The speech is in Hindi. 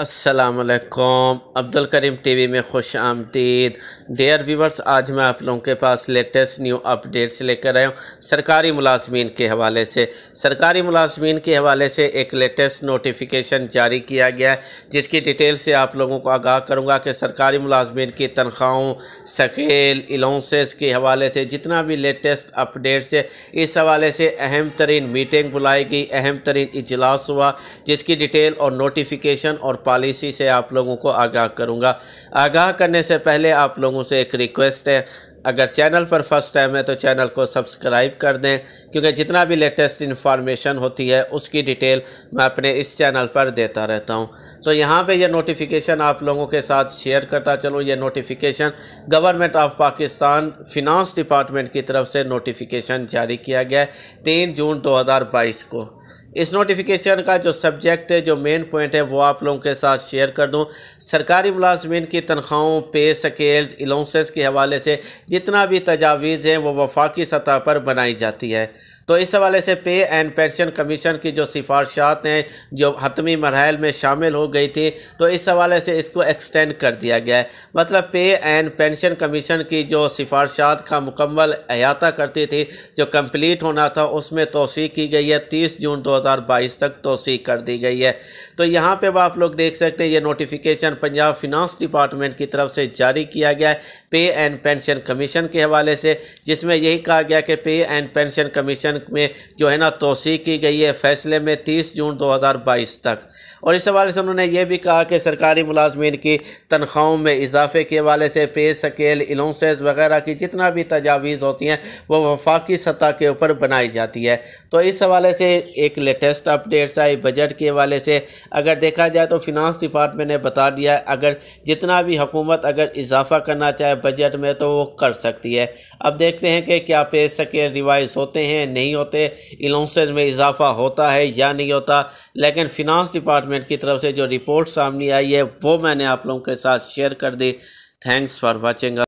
असलकम अब्दुल करीम टीवी में खुश आमदीद डेयर व्यूवर्स आज मैं आप लोगों के पास लेटेस्ट न्यू अपडेट्स लेकर आया हूँ सरकारी मुलाजमीन के हवाले से सरकारी मुलाजमीन के हवाले से एक लेटेस्ट नोटिफिकेशन जारी किया गया है जिसकी डिटेल से आप लोगों को आगाह करूँगा कि सरकारी मुलाजमीन की तनख्वाहों सकेल अलाउंसेस के हवाले से जितना भी लेटेस्ट अपडेट्स है इस हवाले से अहम तरीन मीटिंग बुलाई गई अहम तरीन इजलास हुआ जिसकी डिटेल और नोटिफिकेशन और पॉलिसी से आप लोगों को आगाह करूँगा आगाह करने से पहले आप लोगों से एक रिक्वेस्ट है अगर चैनल पर फर्स्ट टाइम है तो चैनल को सब्सक्राइब कर दें क्योंकि जितना भी लेटेस्ट इन्फॉर्मेशन होती है उसकी डिटेल मैं अपने इस चैनल पर देता रहता हूं तो यहां पे यह नोटिफिकेशन आप लोगों के साथ शेयर करता चलूं यह notification government of Pakistan finance department की तरफ से नोटिफिकेशन जारी किया गया है तीन जून दो को इस नोटिफिकेशन का जो सब्जेक्ट है जो मेन पॉइंट है वो आप लोगों के साथ शेयर कर दूँ सरकारी मुलाजमीन की तनख्वाहों पे स्केल्स अलाउंसेस के हवाले से जितना भी तजावीज़ हैं वो वफाकी सतह पर बनाई जाती है तो इस हवाले से पे एंड पेंशन कमीशन की जो सिफारशात हैं जो हतमी मरहल में शामिल हो गई थी तो इस हवाले से इसको एक्सटेंड कर दिया गया है मतलब पे एंड पेंशन कमीशन की जो सिफारशात का मुकम्मल अहाता करती थी जो कम्प्लीट होना था उसमें तोसी की गई है तीस जून दो हज़ार बाईस तक तोसी कर दी गई है तो यहाँ पर आप लोग देख सकते हैं ये नोटिफिकेशन पंजाब फिनांस डिपार्टमेंट की तरफ से जारी किया गया है पे एंड पेंशन कमीशन के हवाले से जिसमें यही कहा गया कि पे एंड पेंशन कमीशन अध्ययन में जो है ना तोसी की गई है फैसले में तीस जून दो हज़ार बाईस तक और इस हवाले से उन्होंने ये भी कहा कि सरकारी मुलाजमन की तनख्वाहों में इजाफे के हवाले से पे स्केल इलाउंसेस वगैरह की जितना भी तजावीज़ होती हैं वह वफाकी सतह के ऊपर बनाई जाती है तो इस हवाले से एक लेटेस्ट अपडेट्स आई बजट के हवाले से अगर देखा जाए तो फिनांस डिपार्टमेंट ने बता दिया अगर जितना भी हुकूमत अगर इजाफा करना चाहे बजट में तो वो कर सकती है अब देखते हैं कि क्या पे स्केल रिवाइज होते हैं नहीं नहीं होते अलाउंसेज में इजाफा होता है या नहीं होता लेकिन फिनांस डिपार्टमेंट की तरफ से जो रिपोर्ट सामने आई है वो मैंने आप लोगों के साथ शेयर कर दी थैंक्स फॉर वॉचिंग